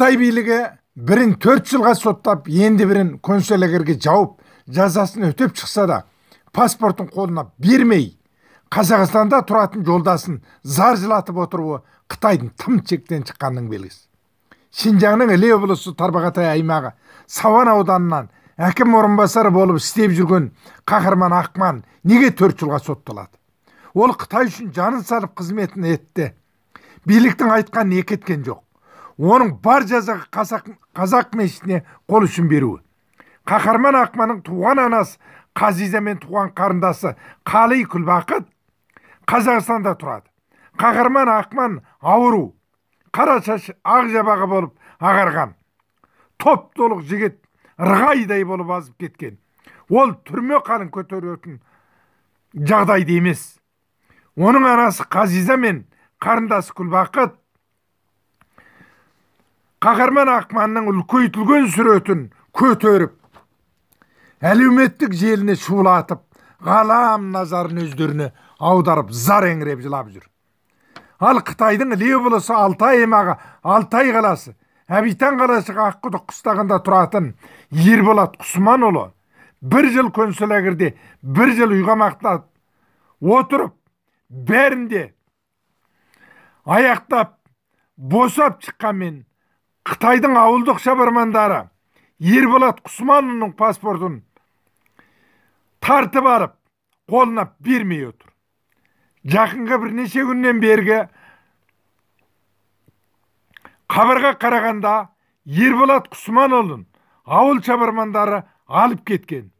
қытай билігі бірін төрт жылға соттап енді бірін концлагерьге жауып жазасын өтеп шықса да паспортын қолына бермей қазақстанда тұратын жолдасын зар жылатып отыруы қытайдың тым шектен шыққанның белгісі шинжаңның іле облысы тарбағатай аймағы саван ауданынан әкім орынбасары болып істеп жүрген қаһарман ақман неге төрт жылға сотталады ол қытай үшін жанын салып қызметін етті биліктің айтқанын екі еткен жоқ оның бар жазығы қазақ, қазақ мешітіне қол ұшын беруі қаһарман ақманың туған анасы қазиза мен туған қарындасы қали күлбақыт қазақстанда тұрады қаһарман ақман ауру қара шаш ақ жабағы болып ағарған топ толық жігіт ырғайдай болып азып кеткен ол түрме қарын көтеретін жағдайда емес оның анасы қазиза мен қарындасы күлбақыт қаһарман ақманның үлкейтілген суретін көтеріп әлеуметтік желіні шулатып ғалам назарын өздеріне аударып зар еңіреп жылап жүр ал қытайдың іле облысы алтай аймағы алтай қаласы әбитан қаласы аққұдық қыстағында тұратын ерболат құсманұлы бір жыл әгірде, бір жыл үйқамақта отырып бәрінде аяқтап босап шыққанмен қытайдың ауылдық шабармандары ерболат құсманұлының паспортын тартып алып қолына бермей отыр жақынғы бірнеше күннен бергі қабырға қарағанда ерболат құсманұлын ауыл шабармандары алып кеткен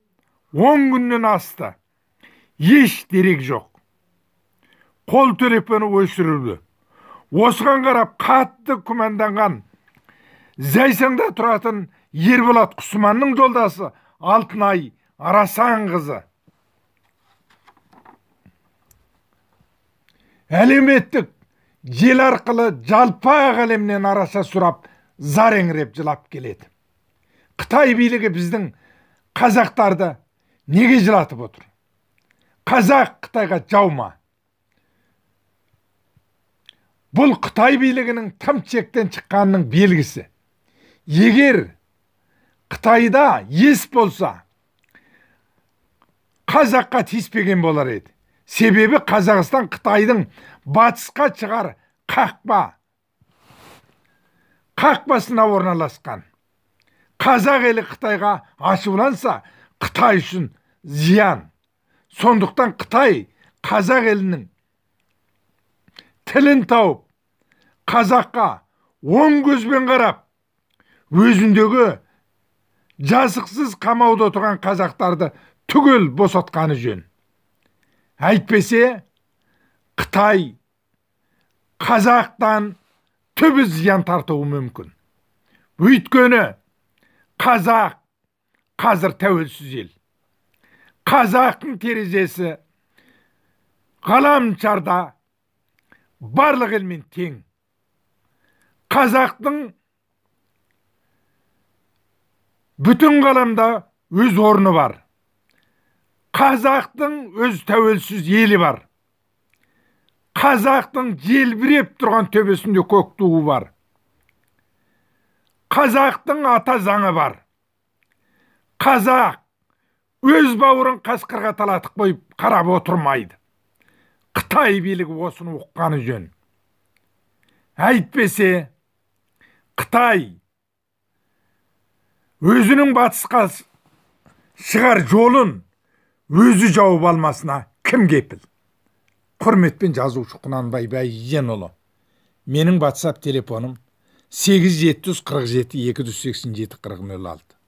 он күннен асты еш дерек жоқ қол телефоны өшірілді осыған қарап қатты күмәнданған зайсаңда тұратын ерболат құсыманның жолдасы алтынай арасанқызы әлеуметтік жел арқылы жалпақ әлемнен араса сұрап зар жылап келеді қытай билігі біздің қазақтарды неге жылатып отыр қазақ қытайға жау ма? бұл қытай билігінің тым шыққанының белгісі егер қытайда ес болса қазаққа тиіспеген болар еді себебі қазақстан қытайдың батысқа шығар қақпа қақпасына орналасқан қазақ елі қытайға ашуланса қытай үшін зиян сондықтан қытай қазақ елінің тілін тауып қазаққа оң көзбен қарап өзіндегі жазықсыз қамауда отырған қазақтарды түгел босатқаны жөн әйтпесе қытай қазақтан түбі зиян тартуы мүмкін өйткені қазақ қазір тәуелсіз ел қазақтың терезесі ғаламшарда барлық елмен тең қазақтың бүтін ғаламда өз орны бар қазақтың өз тәуелсіз елі бар қазақтың желбіреп тұрған төбесінде көк туы бар қазақтың ата заңы бар қазақ өз бауырын қасқырға талатып қойып қарап отырмайды қытай билігі осыны ұққаны жөн әйтпесе қытай өзінің батысқа шығар жолын өзі жауып алмасына кім кепіл құрметпен жазушы құнанбай бәйженұлы менің ватсап телефоным сегіз жеті жүз қырық жеті екі жүз сексен жеті қырық нөл алты